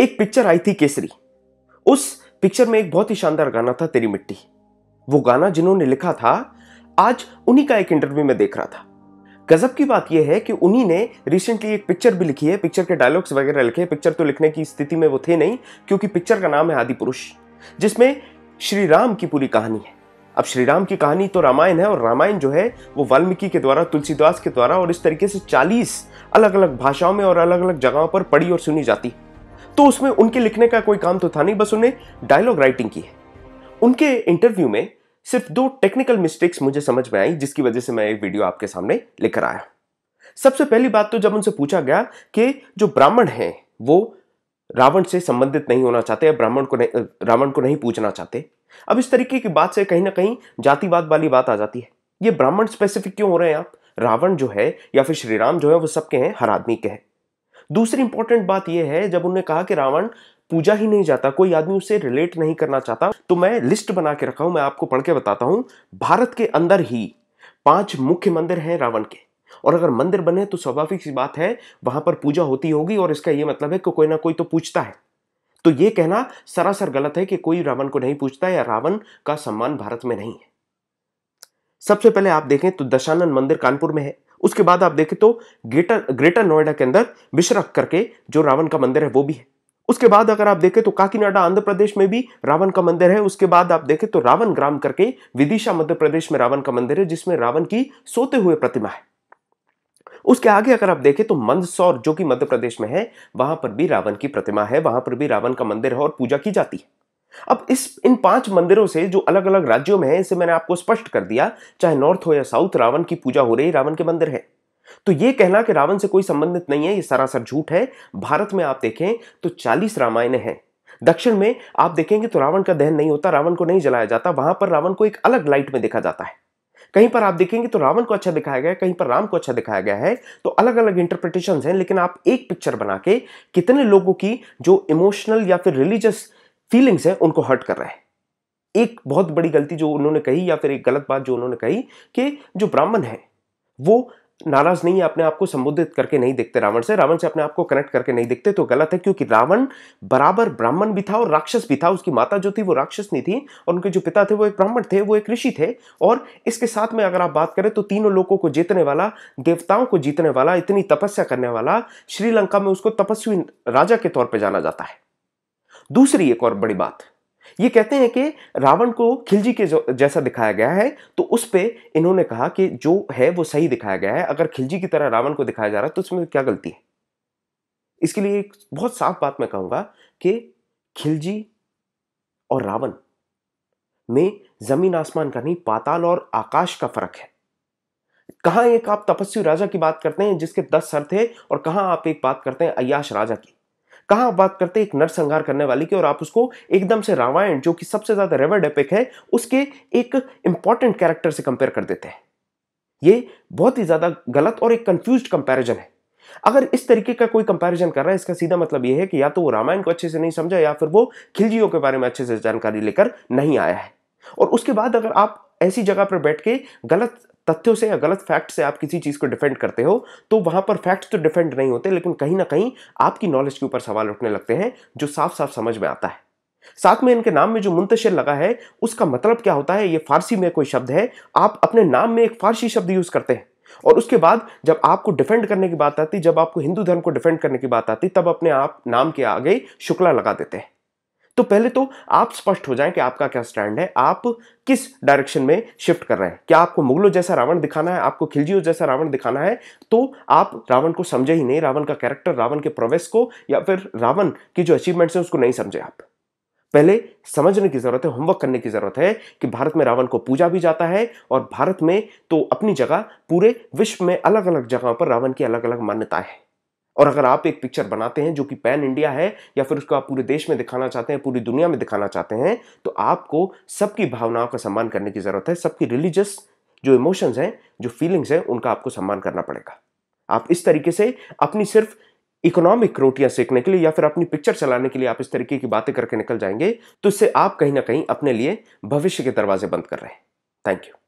एक पिक्चर आई थी केसरी उस पिक्चर में एक बहुत ही शानदार गाना था तेरी मिट्टी वो गाना जिन्होंने लिखा था आज उन्हीं का एक इंटरव्यू में देख रहा था गजब की बात यह है कि उन्हीं ने रिसेंटली एक पिक्चर भी लिखी है पिक्चर के डायलॉग्स वगैरह लिखे पिक्चर तो लिखने की स्थिति में वो थे नहीं क्योंकि पिक्चर का नाम है आदि पुरुष जिसमें श्री राम की पूरी कहानी है अब श्री राम की कहानी तो रामायण है और रामायण जो है वो वाल्मीकि के द्वारा तुलसीदास के द्वारा और इस तरीके से 40 अलग अलग भाषाओं में और अलग अलग जगहों पर पढ़ी और सुनी जाती है तो उसमें उनके लिखने का कोई काम तो था नहीं बस उन्हें डायलॉग राइटिंग की है उनके इंटरव्यू में सिर्फ दो टेक्निकल मिस्टेक्स मुझे समझ में आई जिसकी वजह से मैं एक वीडियो आपके सामने लेकर आया सबसे पहली बात तो जब उनसे पूछा गया कि जो ब्राह्मण हैं वो रावण से संबंधित नहीं होना चाहते या ब्राह्मण को नहीं रावण को नहीं पूछना चाहते अब इस तरीके की बात से कहीं ना कहीं जातिवाद वाली बात आ जाती है ये ब्राह्मण स्पेसिफिक क्यों हो रहे हैं आप रावण जो है या फिर श्रीराम जो है वो सबके हैं हर आदमी के हैं दूसरी इंपॉर्टेंट बात यह है जब उन्होंने कहा कि रावण पूजा ही नहीं जाता कोई आदमी उसे रिलेट नहीं करना चाहता तो मैं लिस्ट बना के रखा हूं मैं आपको पढ़ के बताता हूं भारत के अंदर ही पांच मुख्य मंदिर हैं रावण के और अगर मंदिर बने तो स्वाभाविक सी बात है वहां पर पूजा होती होगी और इसका यह मतलब है कि कोई ना कोई तो पूछता है तो ये कहना सरासर गलत है कि कोई रावण को नहीं पूछता या रावण का सम्मान भारत में नहीं है सबसे पहले आप देखें तो दशानंद मंदिर कानपुर में है उसके बाद आप देखें तो ग्रेटर ग्रेटर नोएडा के अंदर विश्रक करके जो रावण का मंदिर है वो भी है उसके बाद अगर आप देखें तो काकीनाडा आंध्र प्रदेश में भी रावण का मंदिर है उसके बाद आप देखें तो रावण ग्राम करके विदिशा मध्य प्रदेश में रावण का मंदिर है जिसमें रावण की सोते हुए प्रतिमा है उसके आगे अगर आप देखें तो मंदसौर जो कि मध्य प्रदेश में है वहां पर भी रावण की प्रतिमा है वहां पर भी रावण का मंदिर है और पूजा की जाती है अब इस इन पांच मंदिरों से जो अलग अलग राज्यों में है इसे मैंने आपको स्पष्ट कर दिया चाहे नॉर्थ हो या साउथ रावण की पूजा हो रही रावण के मंदिर है तो यह कहना कि रावण से कोई संबंधित नहीं है यह सरासर झूठ है भारत में आप देखें तो चालीस रामायण है दक्षिण में आप देखेंगे तो रावण का दहन नहीं होता रावण को नहीं जलाया जाता वहां पर रावण को एक अलग लाइट में देखा जाता है कहीं पर आप देखेंगे तो रावण को अच्छा दिखाया गया है कहीं पर राम को अच्छा दिखाया गया है तो अलग अलग इंटरप्रिटेशन हैं लेकिन आप एक पिक्चर बना के कितने लोगों की जो इमोशनल या फिर रिलीजियस फीलिंग्स हैं उनको हर्ट कर रहा है एक बहुत बड़ी गलती जो उन्होंने कही या फिर एक गलत बात जो उन्होंने कही कि जो ब्राह्मण है वो नाराज नहीं है अपने आप को संबोधित करके नहीं देखते रावण से रावण से अपने आप को कनेक्ट करके नहीं देखते तो गलत है क्योंकि रावण बराबर ब्राह्मण भी था और राक्षस भी था उसकी माता जो थी वो राक्षस नहीं थी और उनके जो पिता थे वो एक ब्राह्मण थे वो एक ऋषि थे और इसके साथ में अगर आप बात करें तो तीनों लोगों को जीतने वाला देवताओं को जीतने वाला इतनी तपस्या करने वाला श्रीलंका में उसको तपस्वी राजा के तौर पर जाना जाता है दूसरी एक और बड़ी बात ये कहते हैं कि रावण को खिलजी के जैसा दिखाया गया है तो उस पर इन्होंने कहा कि जो है वो सही दिखाया गया है अगर खिलजी की तरह रावण को दिखाया जा रहा है तो उसमें क्या गलती है इसके लिए एक बहुत साफ बात मैं कहूंगा कि खिलजी और रावण में जमीन आसमान का नहीं पाताल और आकाश का फर्क है कहां एक आप तपस्वी राजा की बात करते हैं जिसके दस सर थे और कहां आप एक बात करते हैं अयाश राजा की कहा आप बात करते हैं एक नरसंहार करने वाली की और आप उसको एकदम से रामायण जो कि सबसे ज्यादा रेवर्ड एपिक है उसके एक इंपॉर्टेंट कैरेक्टर से कंपेयर कर देते हैं ये बहुत ही ज्यादा गलत और एक कंफ्यूज कंपैरिजन है अगर इस तरीके का कोई कंपैरिजन कर रहा है इसका सीधा मतलब यह है कि या तो वो रामायण को अच्छे से नहीं समझा या फिर वो खिलजियों के बारे में अच्छे से जानकारी लेकर नहीं आया है और उसके बाद अगर आप ऐसी जगह पर बैठ के गलत तथ्यों से या गलत फैक्ट से आप किसी चीज़ को डिफेंड करते हो तो वहाँ पर फैक्ट्स तो डिफेंड नहीं होते लेकिन कहीं ना कहीं आपकी नॉलेज के ऊपर सवाल उठने लगते हैं जो साफ साफ समझ में आता है साथ में इनके नाम में जो मुंतशिर लगा है उसका मतलब क्या होता है ये फारसी में कोई शब्द है आप अपने नाम में एक फारसी शब्द यूज़ करते हैं और उसके बाद जब आपको डिफेंड करने की बात आती जब आपको हिंदू धर्म को डिफेंड करने की बात आती तब अपने आप नाम के आगे शुक्ला लगा देते हैं तो पहले तो आप स्पष्ट हो जाएं कि आपका क्या स्टैंड है आप किस डायरेक्शन में शिफ्ट कर रहे हैं क्या आपको मुगलों जैसा रावण दिखाना है आपको खिलजियों जैसा रावण दिखाना है तो आप रावण को समझे ही नहीं रावण का कैरेक्टर रावण के प्रोवेस को या फिर रावण की जो अचीवमेंट्स है उसको नहीं समझे आप पहले समझने की ज़रूरत है होमवर्क करने की ज़रूरत है कि भारत में रावण को पूजा भी जाता है और भारत में तो अपनी जगह पूरे विश्व में अलग अलग जगहों पर रावण की अलग अलग मान्यताएं हैं और अगर आप एक पिक्चर बनाते हैं जो कि पैन इंडिया है या फिर उसको आप पूरे देश में दिखाना चाहते हैं पूरी दुनिया में दिखाना चाहते हैं तो आपको सबकी भावनाओं का सम्मान करने की ज़रूरत है सबकी रिलीजियस जो इमोशंस हैं जो फीलिंग्स हैं उनका आपको सम्मान करना पड़ेगा आप इस तरीके से अपनी सिर्फ इकोनॉमिक रोटियां सीखने के लिए या फिर अपनी पिक्चर चलाने के लिए आप इस तरीके की बातें करके निकल जाएंगे तो इससे आप कहीं ना कहीं अपने लिए भविष्य के दरवाजे बंद कर रहे हैं थैंक यू